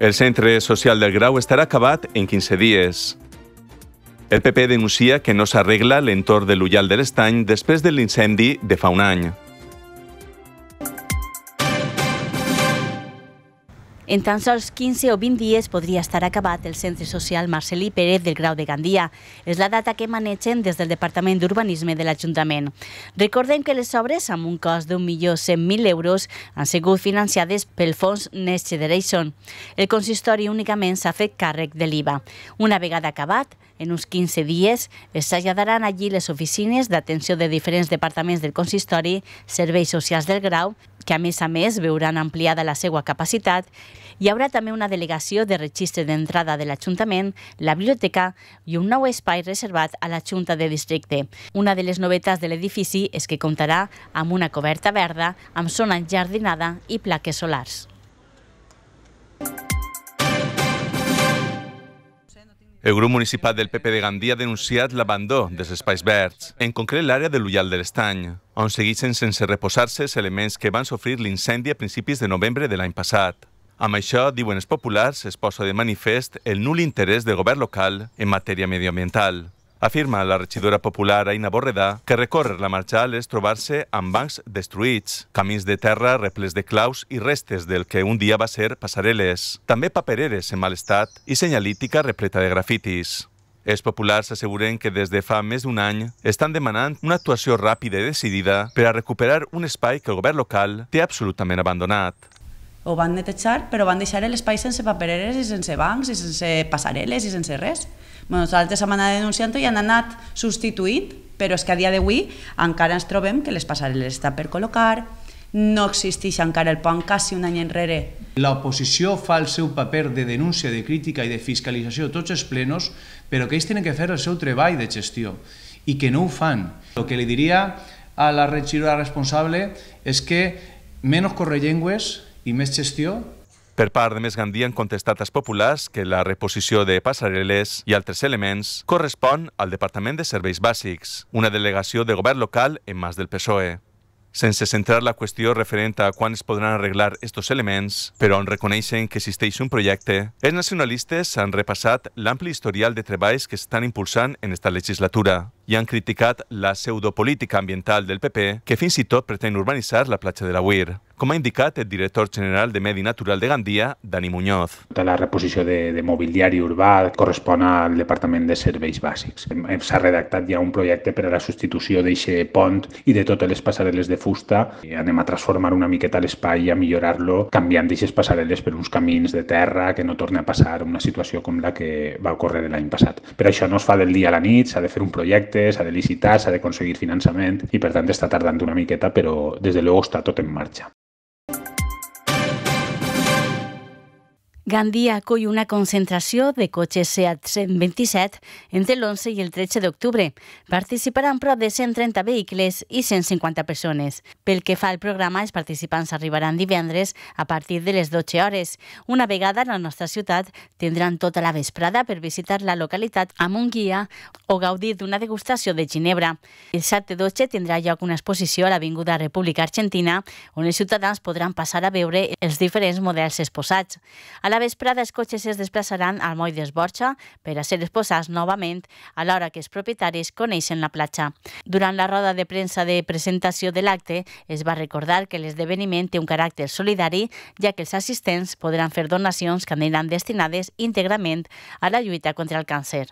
El centre social del Grau estarà acabat en 15 dies. El PP denuncia que no s'arregla l'entorn de l'Ullal de l'Estany després de l'incendi de fa un any. En tan sols 15 o 20 dies podria estar acabat el centre social Marcelí Pérez del Grau de Gandia. És la data que manegen des del Departament d'Urbanisme de l'Ajuntament. Recordem que les obres, amb un cost d'un milió 100.000 euros, han sigut financiades pel fons Next Generation. El consistori únicament s'ha fet càrrec de l'IVA. Una vegada acabat, en uns 15 dies es traslladaran allí les oficines d'atenció de diferents departaments del consistori, serveis socials del Grau, que a més a més veuran ampliada la seva capacitat hi haurà també una delegació de registre d'entrada de l'Ajuntament, la biblioteca i un nou espai reservat a la Junta de Districte. Una de les novetats de l'edifici és que comptarà amb una coberta verda, amb zona enjardinada i plaques solars. El grup municipal del PP de Gandia ha denunciat l'abandó dels espais verds, en concret l'àrea de l'Ullal de l'Estany, on segueixen sense reposar-se els elements que van sofrir l'incendi a principis de novembre de l'any passat. Amb això, diuen els populars, es posa de manifest el nul interès del govern local en matèria medioambiental. Afirma la regidora popular Aina Borredà que recórrer la marxal és trobar-se amb bancs destruïts, camins de terra replets de claus i restes del que un dia va ser passarel·les, també papereres en mal estat i senyalítica repleta de grafitis. Els populars asseguren que des de fa més d'un any estan demanant una actuació ràpida i decidida per a recuperar un espai que el govern local té absolutament abandonat ho van netejar, però van deixar l'espai sense papereres i sense bancs i sense passarel·les i sense res. Bueno, nosaltres hem anat denunciant i han anat substituint, però és que a dia d'avui encara ens trobem que les passarel·les estan per col·locar, no existeix encara el pont quasi un any enrere. L'oposició fa el seu paper de denúncia, de crítica i de fiscalització a tots els plenos, però que ells tenen que fer el seu treball de gestió i que no ho fan. El que li diria a la regidora responsable és que menys correllengües i més gestió per part de Més Gandia han contestat els populars que la reposició de passarel·les i altres elements correspon al Departament de Serveis Bàsics, una delegació de govern local en mas del PSOE. Sense centrar la qüestió referent a quan es podran arreglar estos elements, però on reconeixen que existeix un projecte, els nacionalistes han repassat l'ampli historial de treballs que s'estan impulsant en esta legislatura i han criticat la pseudopolítica ambiental del PP, que fins i tot pretén urbanitzar la platja de la Uir, com ha indicat el director general de Medi Natural de Gandia, Dani Muñoz. Tota la reposició de, de mobiliari urbà correspon al Departament de Serveis Bàsics. S'ha redactat ja un projecte per a la substitució d'aquest pont i de totes les passarel·les de fusta. I anem a transformar una miqueta l'espai i a millorar-lo, canviant d'aixes passarel·les per uns camins de terra que no torni a passar una situació com la que va ocórrer l'any passat. Per això no es fa del dia a la nit, s'ha de fer un projecte projecte, s'ha de licitar, s'ha de conseguir finançament i per tant està tardant una miqueta, però des de llavors està tot en marxa. Gandhi acull una concentració de cotxes Seat 127 entre l'11 i el 13 d'octubre. Participaran prop de 130 vehicles i 150 persones. Pel que fa al programa, els participants arribaran divendres a partir de les 12 hores. Una vegada a la nostra ciutat tindran tota la vesprada per visitar la localitat amb un guia o gaudir d'una degustació de ginebra. El de 12 tindrà lloc una exposició a l'Avinguda República Argentina on els ciutadans podran passar a veure els diferents models exposats. A la vesprada els cotxes es desplaçaran al moll d'Esborxa per a ser exposats novament a l'hora que els propietaris coneixen la platja. Durant la roda de premsa de presentació de l'acte es va recordar que l'esdeveniment té un caràcter solidari ja que els assistents podran fer donacions que aniran destinades íntegrament a la lluita contra el càncer.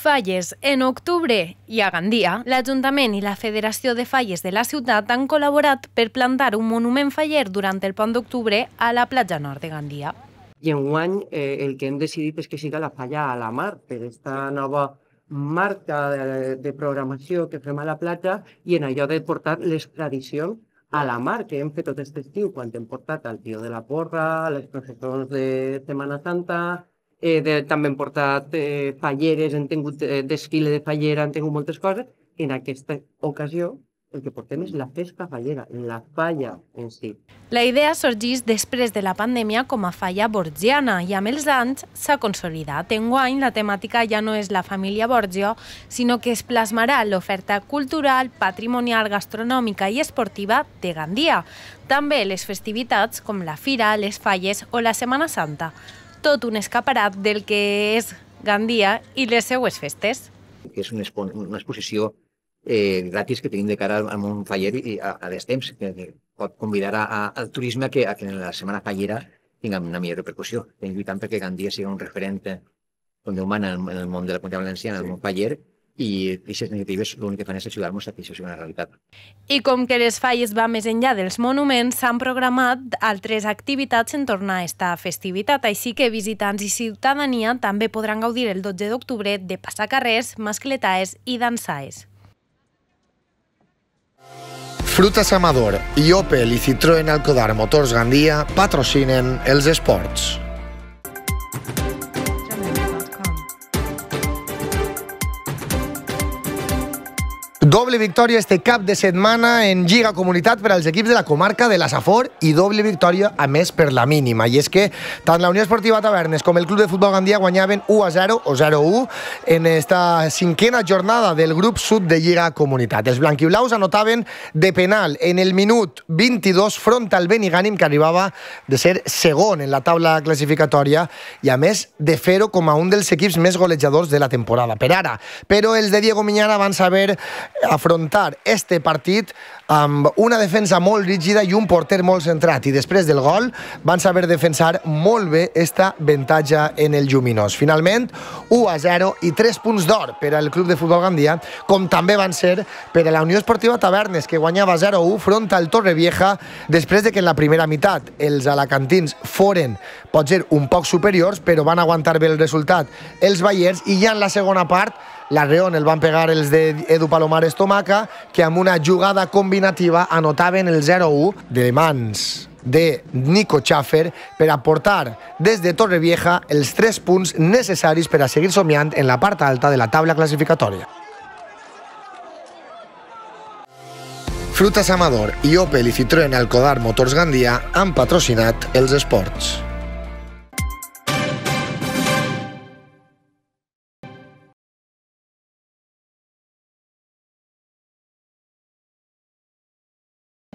Falles en octubre i a Gandia, l'Ajuntament i la Federació de Falles de la ciutat han col·laborat per plantar un monument faller durant el pont d'octubre a la platja nord de Gandia. I any eh, el que hem decidit és que siga la falla a la mar, per aquesta nova marca de, de programació que fem a la platja i en allò de portar les tradicions a la mar que hem fet tot aquest estiu, quan hem portat al tio de la porra, les processons de Semana Santa, eh, de, també hem portat eh, falleres, hem tingut eh, desfile de fallera, hem tingut moltes coses. En aquesta ocasió el que portem és la festa fallera, la falla en si. La idea sorgís després de la pandèmia com a falla borgiana i amb els anys s'ha consolidat. Enguany la temàtica ja no és la família Borgio, sinó que es plasmarà l'oferta cultural, patrimonial, gastronòmica i esportiva de Gandia. També les festivitats com la fira, les falles o la Setmana Santa tot un escaparat del que és Gandia i les seues festes. és una, expo una exposició eh, gratis que tenim de cara al, món faller i a, a les temps, que, que pot convidar a, a, al turisme que, a que en la setmana fallera tinguem una millor repercussió. Estem lluitant perquè Gandia sigui un referent humana eh, en el món de la comunitat valenciana, en el món faller, i aquestes negatives l'únic que fan és ajudar-nos a que això sigui una realitat. I com que les falles va més enllà dels monuments, s'han programat altres activitats en tornar a aquesta festivitat, així que visitants i ciutadania també podran gaudir el 12 d'octubre de passacarrers, mascletaes i dansaes. Frutas Amador i Opel i Citroën Alcodar Motors Gandia patrocinen els esports. Doble victòria este cap de setmana en Lliga Comunitat per als equips de la comarca de la Safor i doble victòria, a més, per la mínima. I és que tant la Unió Esportiva Tavernes com el Club de Futbol Gandia guanyaven 1 a 0 o 0 a 1 en esta cinquena jornada del grup sud de Lliga Comunitat. Els blanquiblaus anotaven de penal en el minut 22 front al Benigànim, que arribava de ser segon en la taula classificatòria i, a més, de fer-ho com a un dels equips més golejadors de la temporada. Per ara, però els de Diego Miñana van saber afrontar este partit amb una defensa molt rígida i un porter molt centrat i després del gol van saber defensar molt bé esta avantatge en el Lluminós. Finalment, 1 a 0 i 3 punts d'or per al Club de Futbol Gandia, com també van ser per a la Unió Esportiva Tavernes, que guanyava 0-1 front al Vieja després de que en la primera meitat els alacantins foren, pot ser, un poc superiors, però van aguantar bé el resultat els Ballers i ja en la segona part la Reón el van pegar els de Edu Palomares Tomaca, que amb una jugada combinativa anotaven el 0-1 de mans de Nico Schaffer per aportar des de Torrevieja els tres punts necessaris per a seguir somiant en la part alta de la taula classificatòria. Frutas Amador i Opel i Citroën Alcodar Motors Gandia han patrocinat els esports.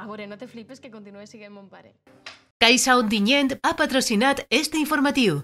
A veure, no te flipes que continues siguent mon pare. Caixa Ontinyent ha patrocinat este informatiu.